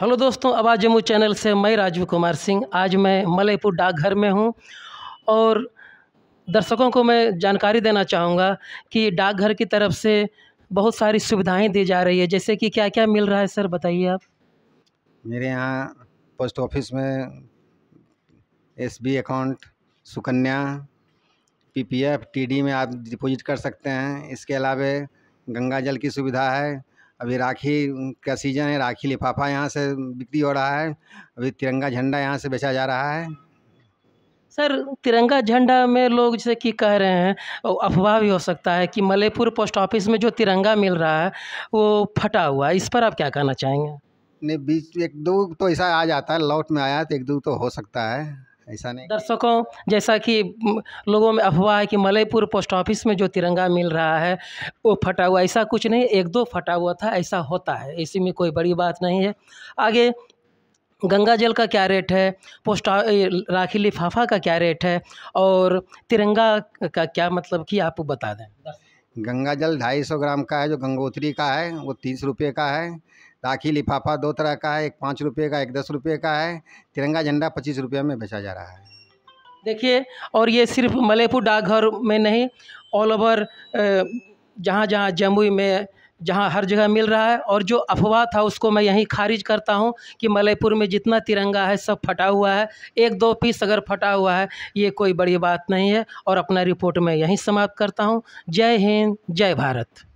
hello दोस्तों आवाज़ Jammu channel से मैं राजीव कुमार सिंह आज मैं मलयपुर डाकघर में हूँ और दर्शकों को मैं जानकारी देना चाहूँगा कि डाकघर की तरफ से बहुत सारी सुविधाएं दी जा रही है जैसे कि क्या क्या मिल रहा है सर बताइए आप मेरे यहाँ पोस्ट ऑफिस में SB account Sukanya PPF TD में आप डिपॉजिट कर सकते हैं इसके अलावा गंगा जल की सुविधा है अभी राखी का सीजन है राखी लिफाफा यहाँ से बिक्री हो रहा है अभी तिरंगा झंडा यहाँ से बेचा जा रहा है सर तिरंगा झंडा में लोग जैसे कि कह रहे हैं अफवाह भी हो सकता है कि मलेपुर पोस्ट ऑफिस में जो तिरंगा मिल रहा है वो फटा हुआ है इस पर आप क्या कहना चाहेंगे नहीं बीच एक दो तो ऐसा आ जाता है लौट में आया तो एक दो तो हो सकता है ऐसा नहीं दर्शकों जैसा कि लोगों में अफवाह है कि मलयपुर पोस्ट ऑफिस में जो तिरंगा मिल रहा है वो फटा हुआ ऐसा कुछ नहीं एक दो फटा हुआ था ऐसा होता है इसी में कोई बड़ी बात नहीं है आगे गंगा जल का क्या रेट है पोस्ट राखी लिफाफा का क्या रेट है और तिरंगा का क्या मतलब कि आप बता दें गंगा जल ढाई सौ ग्राम का है जो गंगोत्री का है वो तीस रुपये का है राखी लिफाफा दो तरह का है एक पाँच रुपये का एक दस रुपये का है तिरंगा झंडा पच्चीस रुपये में बेचा जा रहा है देखिए और ये सिर्फ मलयपुर डाकघर में नहीं ऑल ओवर जहाँ जहाँ जमुई में जहाँ हर जगह मिल रहा है और जो अफवाह था उसको मैं यहीं खारिज करता हूँ कि मलयपुर में जितना तिरंगा है सब फटा हुआ है एक दो पीस अगर फटा हुआ है ये कोई बड़ी बात नहीं है और अपना रिपोर्ट मैं यहीं समाप्त करता हूँ जय हिंद जय भारत